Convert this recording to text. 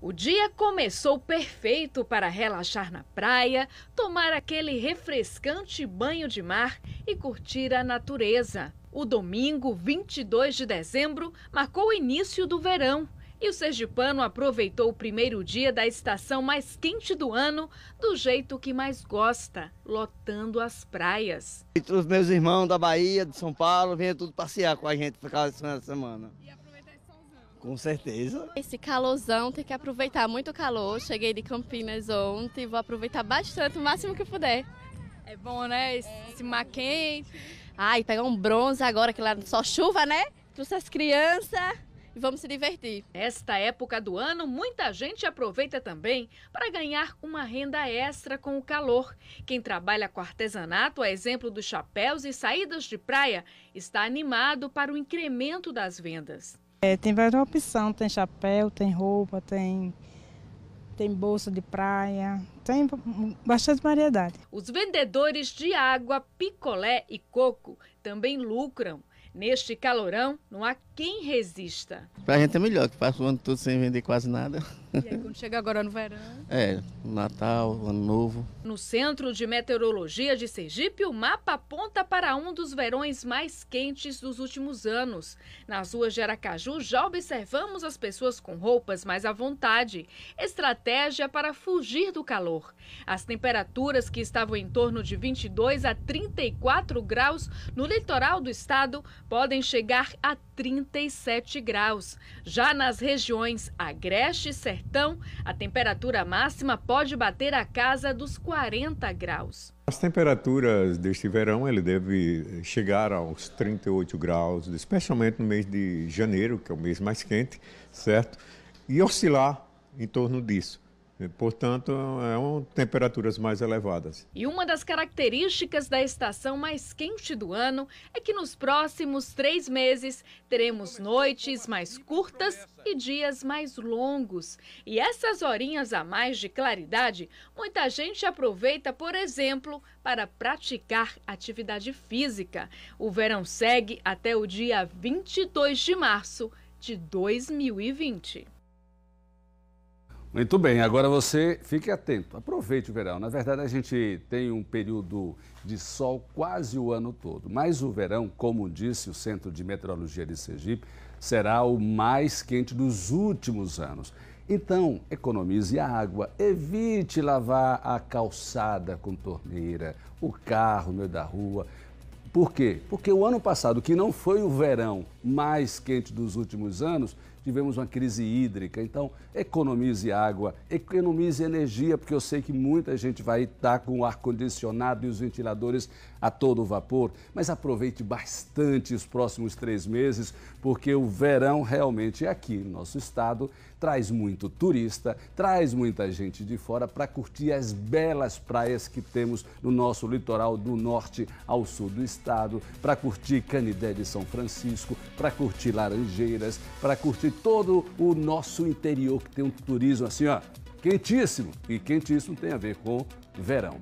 O dia começou perfeito para relaxar na praia, tomar aquele refrescante banho de mar e curtir a natureza. O domingo, 22 de dezembro, marcou o início do verão e o sergipano aproveitou o primeiro dia da estação mais quente do ano do jeito que mais gosta, lotando as praias. Entre os meus irmãos da Bahia, de São Paulo, vêm tudo passear com a gente por causa dessa semana. E com certeza. Esse calorzão tem que aproveitar muito o calor. Cheguei de Campinas ontem, vou aproveitar bastante, o máximo que puder. É bom, né? Esse, é. mar quente. Ai, pegar um bronze agora, que lá só chuva, né? Trouxe as crianças e vamos se divertir. Esta época do ano, muita gente aproveita também para ganhar uma renda extra com o calor. Quem trabalha com artesanato, a exemplo dos chapéus e saídas de praia, está animado para o incremento das vendas. É, tem várias opções, tem chapéu, tem roupa, tem tem bolsa de praia, tem bastante variedade. Os vendedores de água, picolé e coco também lucram. Neste calorão, não há quem resista. Para a gente é melhor, que passa o ano todo sem vender quase nada. E aí, quando chega agora no verão? É, Natal, Ano Novo. No Centro de Meteorologia de Sergipe, o mapa aponta para um dos verões mais quentes dos últimos anos. Nas ruas de Aracaju, já observamos as pessoas com roupas mais à vontade estratégia para fugir do calor. As temperaturas que estavam em torno de 22 a 34 graus no litoral do estado podem chegar a 37 graus. Já nas regiões Agreste e sertão, a temperatura máxima pode bater a casa dos 40 graus. As temperaturas deste verão ele deve chegar aos 38 graus, especialmente no mês de janeiro, que é o mês mais quente, certo? E oscilar em torno disso. Portanto, são é um temperaturas mais elevadas. E uma das características da estação mais quente do ano é que nos próximos três meses teremos noites mais curtas e dias mais longos. E essas horinhas a mais de claridade, muita gente aproveita, por exemplo, para praticar atividade física. O verão segue até o dia 22 de março de 2020. Muito bem, agora você fique atento, aproveite o verão. Na verdade, a gente tem um período de sol quase o ano todo, mas o verão, como disse o Centro de Meteorologia de Sergipe, será o mais quente dos últimos anos. Então, economize água, evite lavar a calçada com torneira, o carro no meio da rua. Por quê? Porque o ano passado, que não foi o verão, mais quente dos últimos anos, tivemos uma crise hídrica. Então, economize água, economize energia, porque eu sei que muita gente vai estar com o ar-condicionado e os ventiladores a todo vapor, mas aproveite bastante os próximos três meses, porque o verão realmente é aqui no nosso estado traz muito turista, traz muita gente de fora para curtir as belas praias que temos no nosso litoral do norte ao sul do estado, para curtir Canidé de São Francisco, para curtir Laranjeiras, para curtir todo o nosso interior que tem um turismo assim, ó, quentíssimo. E quentíssimo tem a ver com verão.